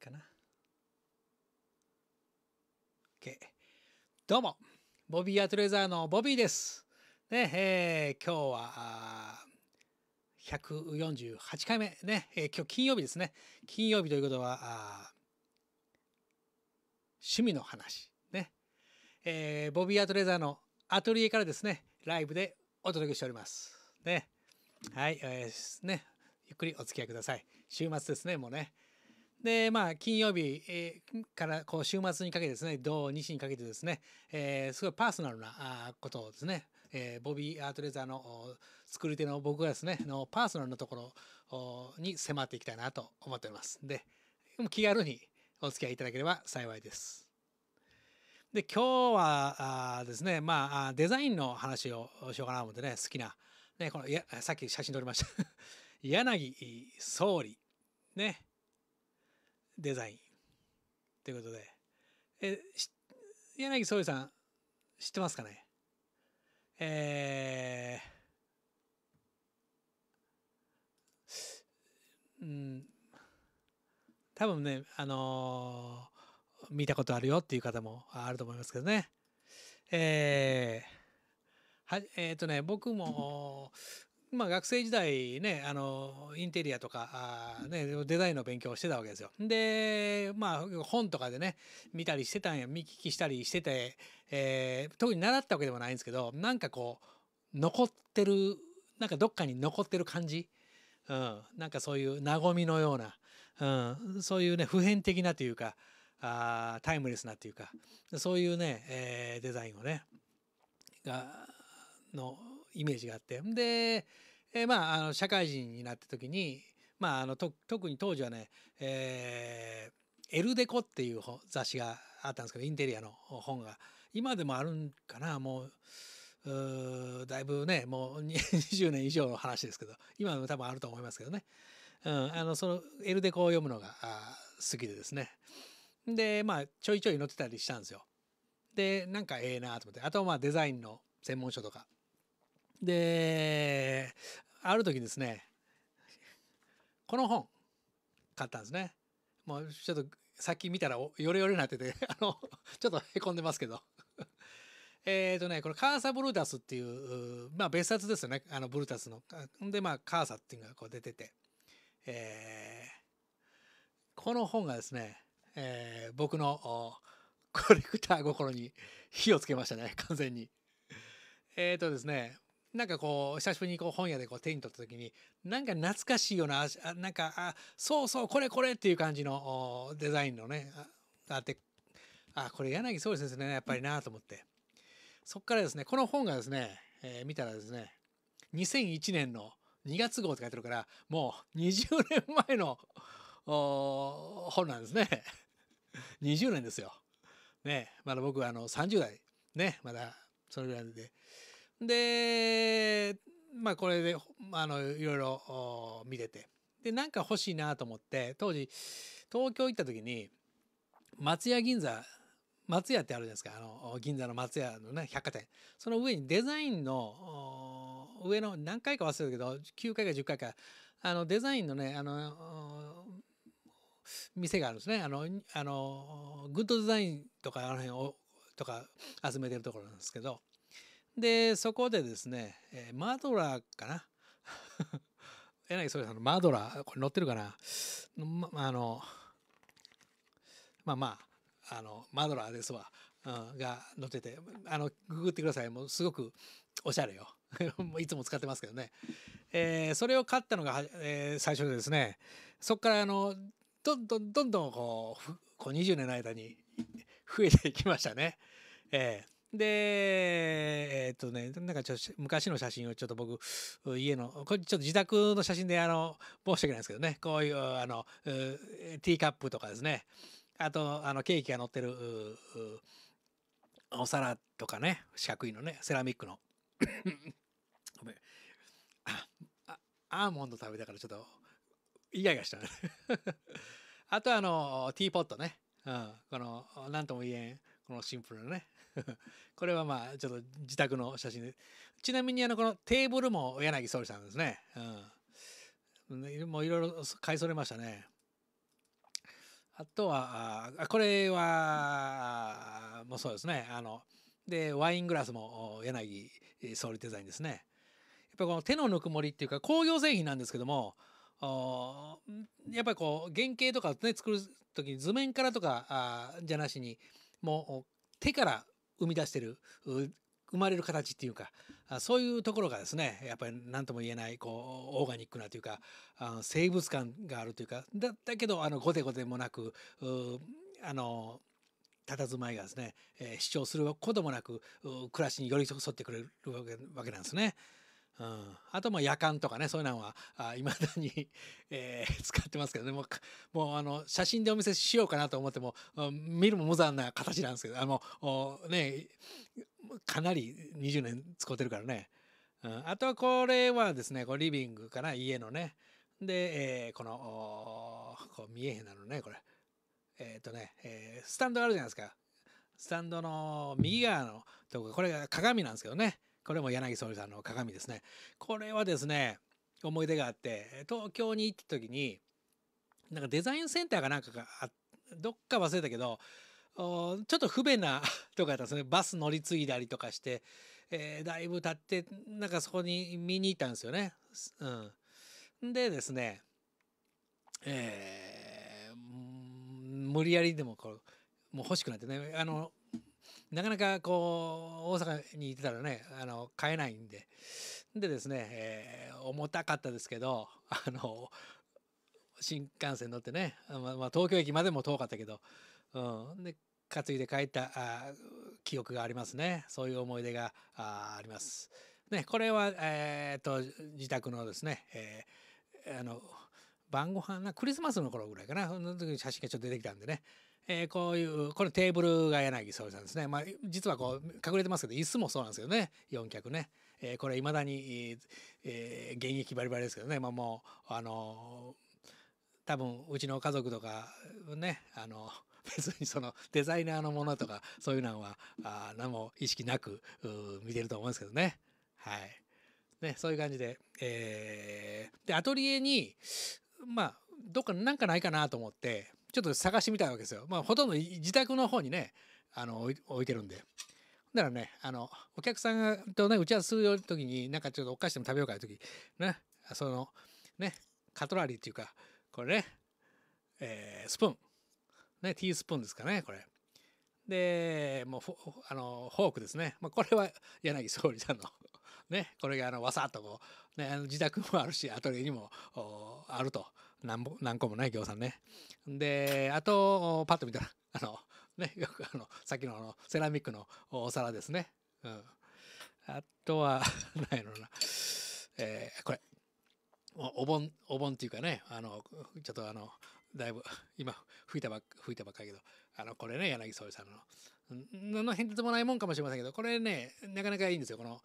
かな。OK。どうも、ボビーアトレザーのボビーです。ね、えー、今日は、148回目ね、えー、今日金曜日ですね。金曜日ということは、趣味の話。ね。えー、ボビーアトレザーのアトリエからですね、ライブでお届けしております。ね。はい、えー、ね。ゆっくりお付き合いください。週末ですね、もうね。で、まあ、金曜日、えからこう週末にかけてですね、土日にかけてですね、えー、すごいパーソナルなあことをですね、えー、ボビー・アートレザーの作り手の僕がですね、のパーソナルなところに迫っていきたいなと思っております。で、気軽にお付き合いいただければ幸いです。で、今日はあですね、まあ、デザインの話をしようかなと思ってね、好きな、ね、この、いや、さっき写真撮りました 柳総理、ね、デザインということでえ柳宗理さん知ってますかねえー、うん多分ねあのー、見たことあるよっていう方もあると思いますけどねえー、はえっ、ー、とね僕もまあ、学生時代ねあのインテリアとかあ、ね、デザインの勉強をしてたわけですよ。でまあ本とかでね見たりしてたんや見聞きしたりしてて、えー、特に習ったわけでもないんですけどなんかこう残ってるなんかどっかに残ってる感じ、うん、なんかそういう和みのような、うん、そういうね普遍的なというかあタイムレスなというかそういうね、えー、デザインをねがのイメージがあってで、えー、まああの社会人になった時に、まあ、あのと特に当時はね、えエルデコっていう雑誌があったんですけどインテリアの本が今でもあるんかなもう。うだいぶねもう20年以上の話ですけど今でも多分あると思いますけどね、うん、あのそのエルデコを読むのが好きでですねでまあちょいちょい載ってたりしたんですよでなんかええなと思ってあとはまあデザインの専門書とかである時ですねこの本買ったんですね。もうちょっとさっき見たらヨレヨレになってて あのちょっとへこんでますけど えっとねこれカーサ・ブルータスっていうまあ別冊ですよねあのブルータスの。でまあカーサっていうのがこう出てて、えー、この本がですね、えー、僕のコレクター心に火をつけましたね完全に。えっ、ー、とですねなんかこう久しぶりにこう本屋でこう手に取った時になんか懐かしいようななんかあそうそうこれこれっていう感じのデザインのねあってあこれ柳総理先生ねやっぱりなと思ってそっからですねこの本がですね、えー、見たらですね2001年の2月号って書いてるからもう20年前の本なんですね20 年ですよ。ねまだ僕はあの30代ねまだそれぐらいで。でまあこれであのいろいろ見ててでなんか欲しいなと思って当時東京行った時に松屋銀座松屋ってあるじゃないですかあの銀座の松屋のね百貨店その上にデザインの上の何回か忘れたけど9回か10回かあのデザインのねあの店があるんですねあのあのグッドデザインとかあの辺をとか集めてるところなんですけどでそこでですね、えー、マドラーかな柳宗悦さんのマドラーこれ載ってるかな、ま、あのまあまああのマドラーですわ、うん、が載っててあのググってくださいもうすごくおしゃれよ いつも使ってますけどね、えー、それを買ったのが、えー、最初でですねそこからあのどんどんどんどんこうこう20年の間に 増えていきましたね。えーで、えっとね、なんかちょっと昔の写真をちょっと僕、家の、これちょっと自宅の写真で、あの、申し訳ないですけどね、こういう、あの、ティーカップとかですね、あと、あの、ケーキが乗ってる、お皿とかね、四角いのね、セラミックの。ごめん。あ、あアーモンド食べたからちょっと、イガイガした、ね。あとあの、ティーポットね。うん。この、なんとも言えん、このシンプルなね、これはまあちょっと自宅の写真でちなみにあのこのテーブルも柳総理さんですね、うん、もういろいろ買いそれましたねあとはあこれはもうそうですねあのでワイングラスも柳総理デザインですねやっぱこの手のぬくもりっていうか工業製品なんですけどもやっぱりこう原型とかね作る時に図面からとかあじゃなしにもう手から生み出してる生まれる形っていうかそういうところがですねやっぱり何とも言えないこうオーガニックなというか生物感があるというかだだけどあのゴテゴテもなくあの佇まいがですね、え主張することもなく暮らしに寄り添ってくれるわけなんですね。うん、あともあ夜間とかねそういうのはいまだに、えー、使ってますけどねもうもうあの写真でお見せしようかなと思っても、うん、見るも無残な形なんですけどあのねかなり20年使ってるからね、うん、あとはこれはですねこうリビングかな家のねで、えー、このこう見えへんなのねこれえっ、ー、とね、えー、スタンドあるじゃないですかスタンドの右側のとここれが鏡なんですけどねこれも柳宗理さんの鏡ですね。これはですね、思い出があって、東京に行った時に、なんかデザインセンターかなんかが、どっか忘れたけど、ちょっと不便なとかだったんですね。バス乗り継いだりとかして、えー、だいぶ経って、なんかそこに見に行ったんですよね。うん。でですね、えー、無理やりでもこう、もう欲しくなってね、あの、なかなかこう大阪にいてたらねあの買えないんででですね、えー、重たかったですけど あの新幹線乗ってね、まあ、まあ、東京駅までも遠かったけど、うん、で担いで帰ったあ記憶がありますねそういう思い出がああります。ね、これは、えーと、と自宅のですね、えー、あの晩ご飯なクリスマスの頃ぐらいかなその時に写真がちょっと出てきたんでねえー、こういうこれテーブルが柳沙織さんですね、まあ、実はこう隠れてますけど椅子もそうなんですよね4脚ね、えー、これいまだに、えー、現役バリバリですけどね、まあ、もうあの多分うちの家族とかねあの 別にそのデザイナーのものとかそういうのはあ何も意識なく見てると思うんですけどねはい。ね、そういう感じで。えー、でアトリエにまあどっかなんかないかなと思ってちょっと探してみたわけですよ。まあ、ほとんど自宅の方にね、あの、置いてるんで。だからね、あの、お客さんとね、打ち合わせする時に、なんかちょっとお菓子でも食べようかという時、ね、その、ね、カトラリーっていうか、これね、えー、スプーン。ね、ティースプーンですかね、これ。で、もう、あの、フォークですね。まあ、これは柳総理さんのね、これがあの、わさっとこう、ね、あの自宅もあるし、アトリエにもあると。何何個もい行さんね。であとパッと見たら あのねよくあのさっきのあのセラミックのお皿ですね。うん、あとは何 やろな、えー、これお盆お盆っていうかねあのちょっとあのだいぶ 今吹いたばっ吹いたばっかりけどあのこれね柳総理さんの。何の変哲もないもんかもしれませんけどこれねなかなかいいんですよこの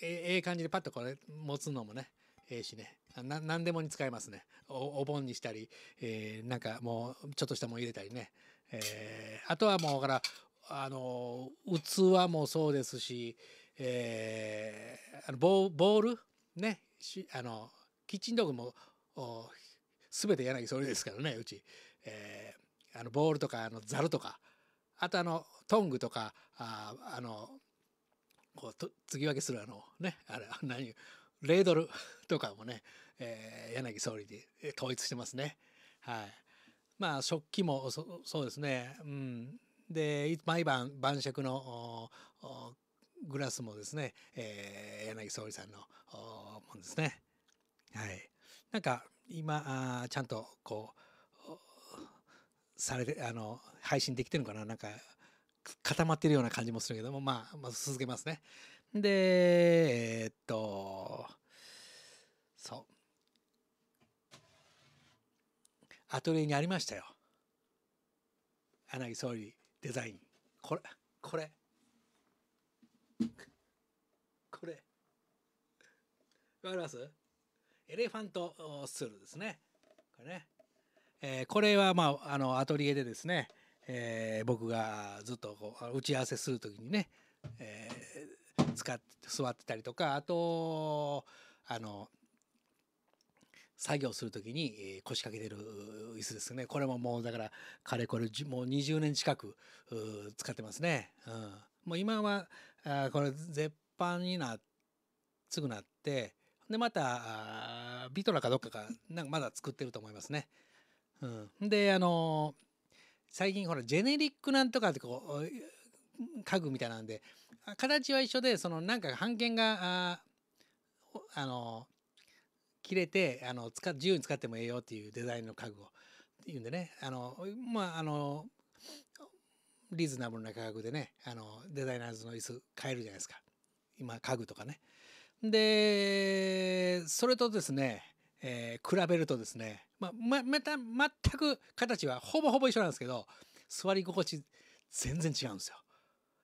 ええ感じでパッとこれ持つのもねえー、しねな何でもに使えますねおお盆にしたり、えー、なんかもうちょっとしたもん入れたりね、えー、あとはもうからあの器もそうですし、えー、あのボボールねしあのキッチン道具もお全て柳それですからねうち、えー、あのボールとかあのざるとかあとあのトングとかああのこうと継ぎ分けするあのねあれ何レードルとかもね、えー、柳総理で統一してますね。はい、まあ食器もそうですね、うん、で毎晩晩酌のグラスもですね、えー、柳総理さんのもんですね。はい、なんか今あちゃんとこうされてあの配信できてるのかななんか固まってるような感じもするけども、まあ、まあ続けますね。で、えー、っと、そう。アトリエにありましたよ。柳総理デザイン。これ、これ。これ。わかりますエレファントスールですね。これね。えー、これは、まあ、あの、アトリエでですね、えー、僕がずっとこう打ち合わせする時にね、え使って座ってたりとかあとあの作業する時に腰掛けてる椅子ですねこれももうだからかれこれもう20年近く使ってますね、うん、もう今はあこれ絶版になすぐなってでまたビトラかどっかがなんかまだ作ってると思いますね、うん、であのー、最近ほらジェネリックなんとかってこう家具みたいなんで形は一緒でそのなんか半券がああの切れてあの使自由に使ってもええよっていうデザインの家具を言うんでねあのまああのリーズナブルな価格でねあのデザイナーズの椅子買えるじゃないですか今家具とかね。でそれとですね、えー、比べるとですね、まあ、ままた全く形はほぼほぼ一緒なんですけど座り心地全然違うんですよ。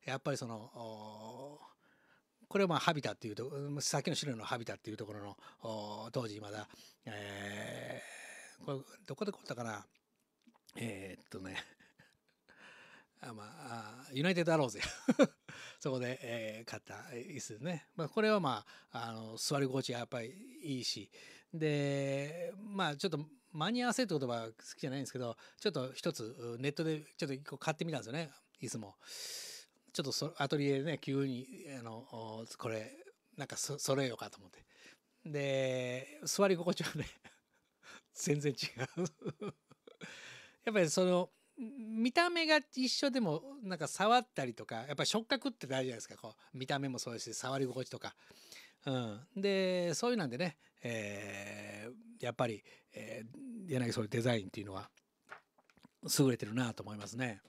やっぱりそのこれはまあハビタっていうとさっきの資料のハビタっていうところの当時まだ、えー、これどこで買ったかなえー、っとね あまあ、ユナイテッドアローゼ そこで、えー、買った椅子ですね。まあ、これはまあ、あの、座り心地がやっぱりいいし、で、まあ、ちょっと間に合わせって言葉好きじゃないんですけど、ちょっと一つ、ネットでちょっと一個買ってみたんですよね、椅子も。ちょっとそアトリエでね急にあのこれなんかそ揃えようかと思ってで座り心地はね 全然違う やっぱりその見た目が一緒でもなんか触ったりとかやっぱり触覚って大事じゃないですかこう見た目もそうですし触り心地とか、うん、でそういうなんでね、えー、やっぱり、えー、柳そういうデザインっていうのは優れてるなと思いますね。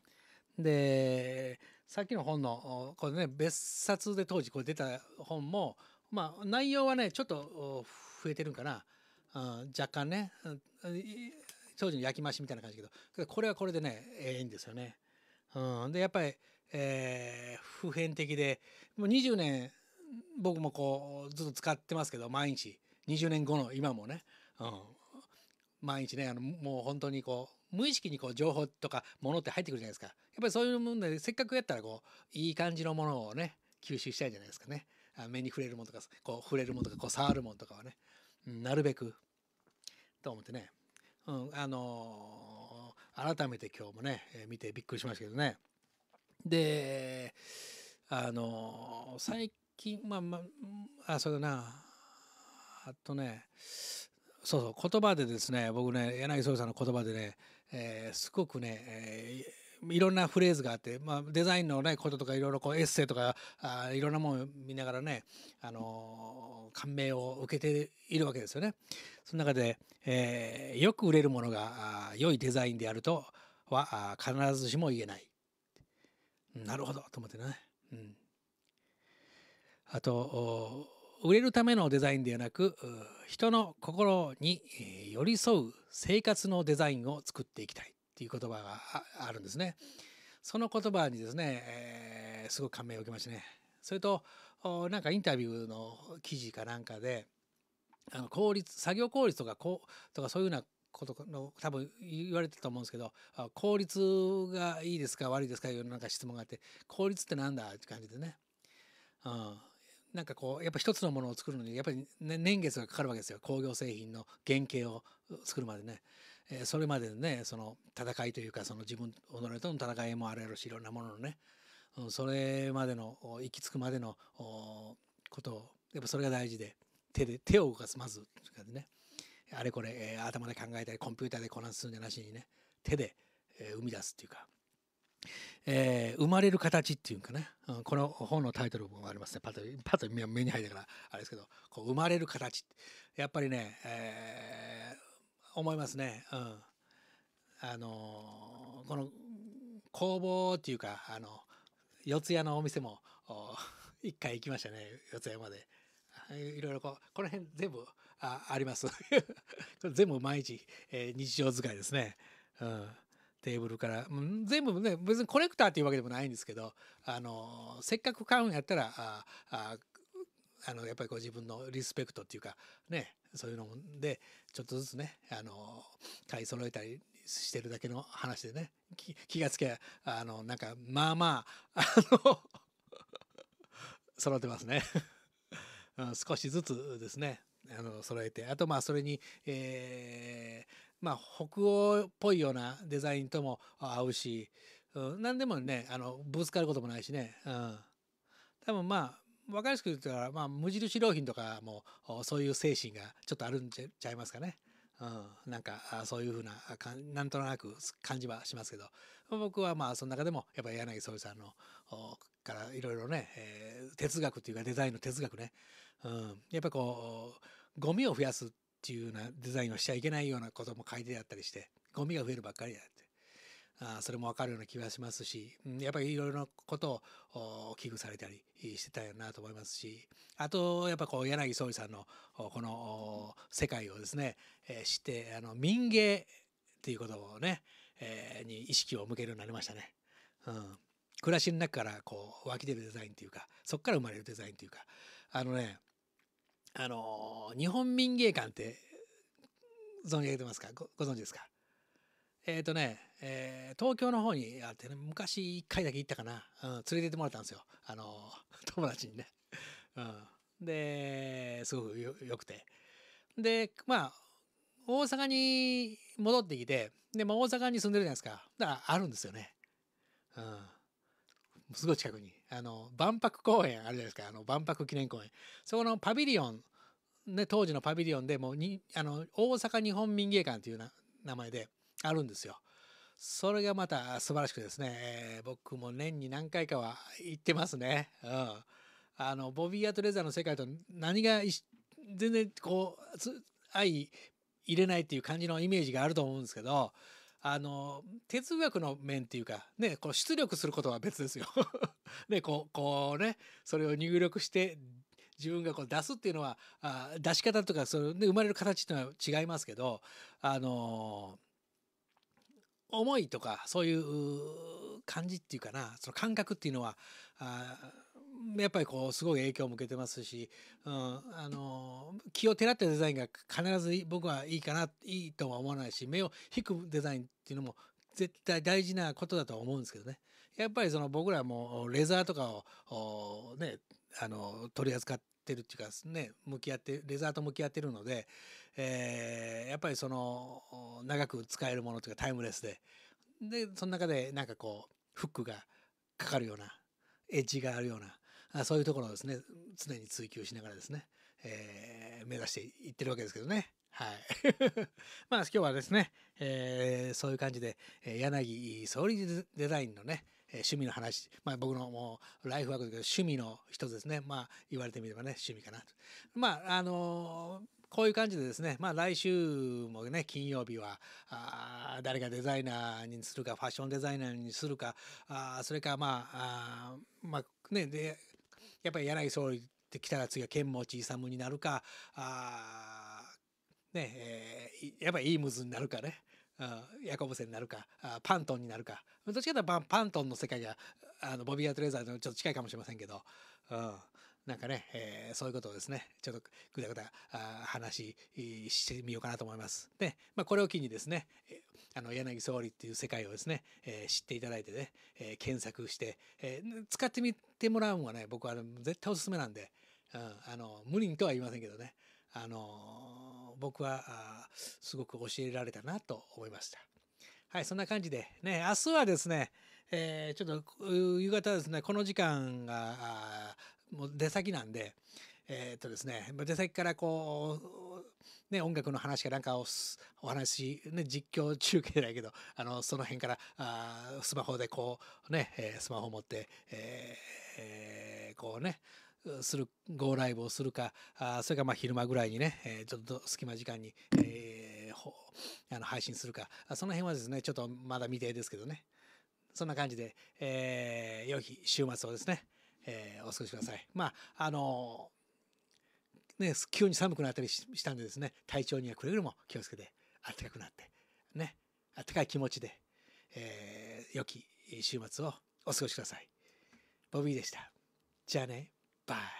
でさっきの本のこれね別冊で当時これ出た本もまあ内容はねちょっと増えてるんかな若干ね当時の焼き増しみたいな感じだけどこれはこれでねええんですよね。うん、でやっぱり、えー、普遍的でもう20年僕もこうずっと使ってますけど毎日20年後の今もね、うん、毎日ねあのもう本当にこう無意識にこう情報とかものって入ってくるじゃないですかやっぱりそういうもんでせっかくやったらこういい感じのものをね吸収したいじゃないですかね目に触れるものとかこう触れるものとかこう触るものとかはね、うん、なるべくと思ってね、うん、あのー、改めて今日もね、えー、見てびっくりしましたけどねであのー、最近まあまああそうだなあとねそうそう言葉でですね僕ね柳宗さんの言葉でねえー、すごくね、えー、いろんなフレーズがあって、まあ、デザインの、ね、こととかいろいろこうエッセイとかあいろんなものを見ながらね、あのー、感銘を受けているわけですよね。その中で、えー、よく売れるものがあ良いデザインであるとはあ必ずしも言えない。なるほどと思ってね。うん、あと売れるためのデザインではなく人の心に寄り添う生活のデザインを作っていきたいっていう言葉があるんですね。その言葉にですね、えー、すごく感銘を受けましたね。それとなんかインタビューの記事かなんかであの効率作業効率とかこうとかそういうようなことの多分言われてたと思うんですけど効率がいいですか悪いですかいうなんか質問があって効率ってなんだって感じでね、うん、なんかこうやっぱ一つのものを作るのにやっぱり、ね、年月がかかるわけですよ工業製品の原型を作るまでね、えー、それまでのねその戦いというかその自分己との戦いもあるやろしいろんなもののね、うん、それまでの行き着くまでのことをやっぱそれが大事で手で手を動かすまずねあれこれ、えー、頭で考えたりコンピューターでこなすんじゃなしにね手で、えー、生み出すっていうか。えー、生まれる形っていうかね、うん、この本のタイトルもありますねパッとパッと目に入ったからあれですけどこう生まれる形やっぱりね、えー、思いますね、うん、あのー、この工房っていうかあの四谷のお店もお一回行きましたね四谷までいろいろこうこの辺全部ああります 全部毎日、えー、日常使いですね、うんテーブルから、うん、全部ね別にコレクターっていうわけでもないんですけどあのせっかく買うんやったらあああのやっぱりこう自分のリスペクトっていうかねそういうのでちょっとずつねあの買い揃えたりしてるだけの話でね気がつけあのなんかまあまああの 揃ってますね 少しずつですねあの揃えてあとまあそれに、えーまあ、北欧っぽいようなデザインとも合うし、うん、何でもねあのぶつかることもないしね、うん、多分まあ分かりやすく言ったら、まあ、無印良品とかもそういう精神がちょっとあるんちゃいますかね。うん、なんかそういうふうななんとなく感じはしますけど僕はまあその中でもやっぱり柳宗理さんのからいろいろね、えー、哲学というかデザインの哲学ね、うん、やっぱこうゴミを増やすていうようなデザインをしちゃいけないようなことも書いてあったりしてゴミが増えるばっかりだってあそれも分かるような気がしますしやっぱりいろいろなことを危惧されたりしてたよなと思いますしあとやっぱこう柳総理さんのこの世界をですね、えー、知ってあの民芸っていうことをね、えー、に意識を向けるようになりましたね。うん暮らしの中からこう湧き出るデザインっていうかそこから生まれるデザインっていうかあのねあの日本民芸館って存じ上げてますかご存知ですかえっ、ー、とね、えー、東京の方にあって、ね、昔一回だけ行ったかな、うん、連れてってもらったんですよあの 友達にね。うん、ですごくよくて。でまあ大阪に戻ってきてで、まあ、大阪に住んでるじゃないですかだからあるんですよね。うんすぐ近くに、あの、万博公園あるじゃないですか、あの、万博記念公園。そこのパビリオン、ね、当時のパビリオンでもうに、あの、大阪日本民芸館という名前であるんですよ。それがまた素晴らしくですね、えー、僕も年に何回かは行ってますね。うん。あの、ボビーアートレザーの世界と何が全然こう、愛入れないっていう感じのイメージがあると思うんですけど、あの哲学の面っていうか、ね、こう出力することは別ですよ。ね、こうこうねそれを入力して自分がこう出すっていうのはあ出し方とかそれね、生まれる形っていうのは違いますけど、あの思いとかそういう感じっていうかなその感覚っていうのはあやっぱりこうすごい影響を向けてますし、うん、あの気をてらったデザインが必ず僕はいいかないいとは思わないし目を引くデザインっていうのも絶対大事なことだとは思うんですけどねやっぱりその僕らもレザーとかをねあの取り扱ってるっていうかね向き合ってレザーと向き合ってるので、えー、やっぱりその長く使えるものというかタイムレスででその中でなんかこうフックがかかるようなエッジがあるようなそういうところをですね常に追求しながらですね、えー、目指していってるわけですけどね。はい、まあ今日はですね、えー、そういう感じで柳総理デザインのね趣味の話、まあ、僕のもうライフワークで趣味の人ですねまあ言われてみればね趣味かなと。まああのーこういう感じでですね、まあ来週もね、金曜日は、あ誰がデザイナーにするか、ファッションデザイナーにするか、あそれかまあ、あまあね、で、やっぱり柳総理って来たら次は剣持勇になるかあねえー、やっぱりイームズになるかね。ヤコブセになるかパントンになるかどっちかというとパントンの世界があのボビー・アトレーザーのちょっと近いかもしれませんけど、うん、なんかね、えー、そういうことをですね、ちょっとぐだぐだ話してみようかなと思います。で、まあ、これを機にですね、あの柳総理っていう世界をですね、えー、知っていただいてね、えー、検索して、えー、使ってみてもらうのはね、僕は絶対おすすめなんで、うん、あの無理とは言いませんけどね、あの僕はあすごく教えられたなと思いました。はい、そんな感じで、ね、明日はですね、えー、ちょっと夕方ですね、この時間がもう出先なんで、えー、っとですね、出先からこう、ね、音楽の話かなんかをお話、ね、実況中継だけど、あの、その辺から、あスマホでこう、ね、えー、スマホ持って、えー、こうね、する、ゴーライブをするか、あそれからまあ昼間ぐらいにね、えー、ちょっと隙間時間に、えー、あの配信するか、その辺はですね、ちょっとまだ未定ですけどね。そんな感じで、えー、良い週末をですね、えー、お過ごしください。まあ、あのね、急に寒くなったりしたんでですね、体調にはくれぐれも気をつけて、暖かくなって、ね、暖かい気持ちで、えー、良き週末をお過ごしください。ボビーでした。じゃあね、バイ。